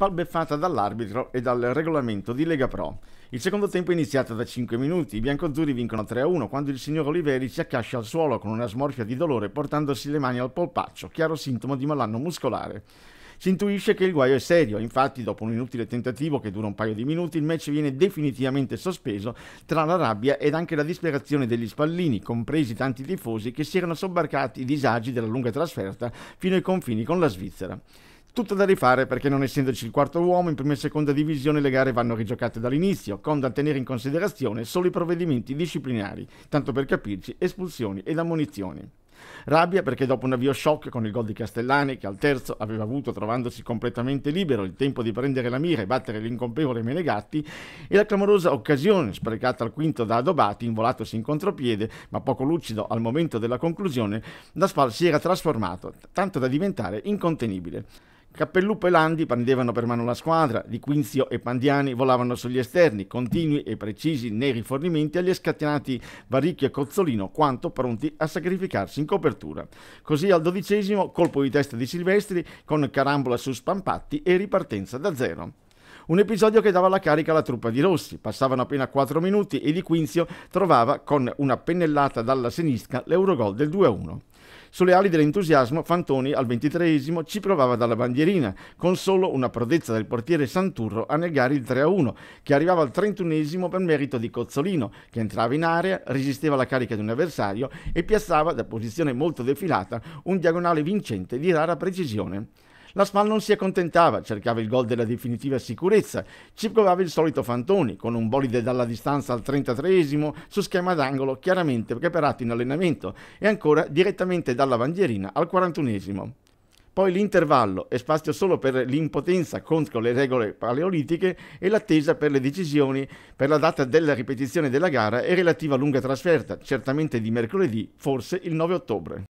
spalbeffata dall'arbitro e dal regolamento di Lega Pro. Il secondo tempo è iniziato da 5 minuti, i biancozzurri vincono 3-1 quando il signor Oliveri si accascia al suolo con una smorfia di dolore portandosi le mani al polpaccio, chiaro sintomo di malanno muscolare. Si intuisce che il guaio è serio, infatti dopo un inutile tentativo che dura un paio di minuti il match viene definitivamente sospeso tra la rabbia ed anche la disperazione degli spallini, compresi tanti tifosi che si erano sobbarcati i disagi della lunga trasferta fino ai confini con la Svizzera. Tutto da rifare perché non essendoci il quarto uomo in prima e seconda divisione le gare vanno rigiocate dall'inizio, con da tenere in considerazione solo i provvedimenti disciplinari, tanto per capirci espulsioni ed ammunizioni. Rabbia perché dopo un avvio shock con il gol di Castellani, che al terzo aveva avuto trovandosi completamente libero il tempo di prendere la mira e battere l'incompevole Menegatti, e la clamorosa occasione sprecata al quinto da Adobati, involatosi in contropiede, ma poco lucido al momento della conclusione, Daspal si era trasformato, tanto da diventare incontenibile. Cappellupo e Landi prendevano per mano la squadra, Di Quinzio e Pandiani volavano sugli esterni, continui e precisi nei rifornimenti agli scatenati Varicchio e Cozzolino, quanto pronti a sacrificarsi in copertura. Così al dodicesimo colpo di testa di Silvestri con carambola su Spampatti e ripartenza da zero. Un episodio che dava la carica alla truppa di Rossi. Passavano appena 4 minuti e Di Quinzio trovava con una pennellata dalla sinistra l'Eurogol del 2-1. Sulle ali dell'entusiasmo, Fantoni al ventitreesimo ci provava dalla bandierina, con solo una prodezza del portiere Santurro a negare il 3-1, che arrivava al trentunesimo per merito di Cozzolino, che entrava in area, resisteva alla carica di un avversario e piazzava da posizione molto defilata un diagonale vincente di rara precisione. La SPAL non si accontentava, cercava il gol della definitiva sicurezza, Ci provava il solito Fantoni, con un bolide dalla distanza al 33esimo, su schema d'angolo chiaramente preparato in allenamento, e ancora direttamente dalla bandierina al 41esimo poi l'intervallo e spazio solo per l'impotenza contro le regole paleolitiche e l'attesa per le decisioni per la data della ripetizione della gara e relativa lunga trasferta, certamente di mercoledì, forse il 9 ottobre.